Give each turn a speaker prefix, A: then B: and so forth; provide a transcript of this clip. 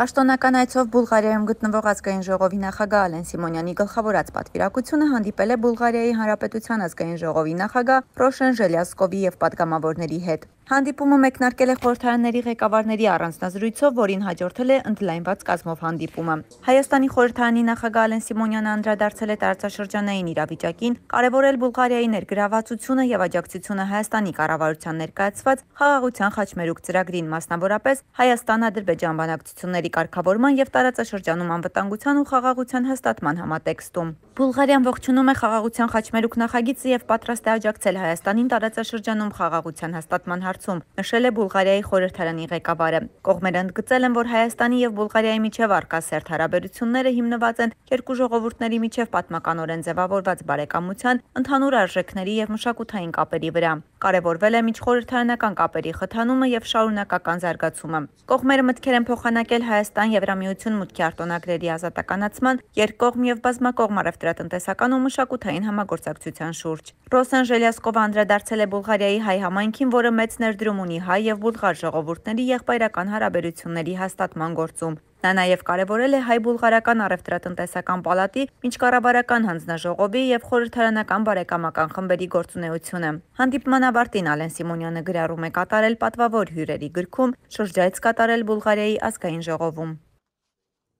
A: Պաշտոնական այցով Բուլղարիայում գտնվող ազգային ժողովի նախագահ Ալեն Սիմոնյանի գլխավորած պատվիրակությունը հանդիպել է Բուլղարիայի Հանրապետության ազգային ժողովի նախագահ Ռոշեն Ժելյասկովի եւ պատգամավորների հետ։ Հանդիպումը մեկնարկել է խորհրդարանների ղեկավարների առանձնազրույցով, որին հաջորդել է ընդլայնված կազմով հանդիպումը։ Հայաստանի խորհրդարանի նախագահ Ալեն Սիմոնյանը անդրադարձել է տարածաշրջանային իրավիճակին, կարևորել Բուլղարիայի ներգրավվածությունը եւ աջակցությունը Հայաստանի կառավարության ներկայացված խաղաղության խաչմերուկ ծրագրին, մասնավորապես Հայաստան-Ադրբեջան բանակցությունների կարգավորման եւ տարածաշրջանում անվտանգության ու խաղաղության հաստատման համատեքստում։ Բուլղարիան ողջունում է խաղաղության խաչմերուկ նախագիծը եւ պատրաստ է աջակցել Հայաստանին տարածաշրջանում խաղաղության հաստատման հարցում, նշել է Բուլղարիայի խորհրդարանի ղեկավարը։ Կողմերը ընդգծել են, որ Հայաստանի եւ Բուլղարիայի միջև արկա սերտ հարաբերությունները հիմնված են երկու ժողովուրդների միջև պատմականորեն ձևավորված բարեկամության, ընդհանուր արժեքների եւ մշակութային կապերի վրա։ Կարևորվել է միջխորհրդարանական կապերի խթանումը եւ շարունակական զարգացումը։ Կողմերը մտքեր են փոխանակել Հայաստան Եվրամիություն մուտքի արտոնագրերի ազատականացման, երկկողմ եւ բազմակողմ առևտրատնտեսական ու մշակութային համագործակցության շուրջ։ Ռոսան Ժելյասկովը անդրադարձել է Բուլղարիայի հայ համայնքին, որը մեծ ներդրում ունի հայ եւ բուլղար ժողովուրդների եղբայրական հարաբերությունների հաստատման գործում։ Նա նաև կարևորել է հայ-բուլղարական առևտրատնտեսական պալատի, միջկառավարական հանձնաժողովի եւ խորհրդարանական բարեկամական խմբերի գործունեությունը։ Հանդիպման ավարտին Ալեն Սիմոնյանը գրառում է կատարել պատվավոր հյուրերի գրքում, շրջայց կատարել Բուլղարիայի ազգային ժողովում։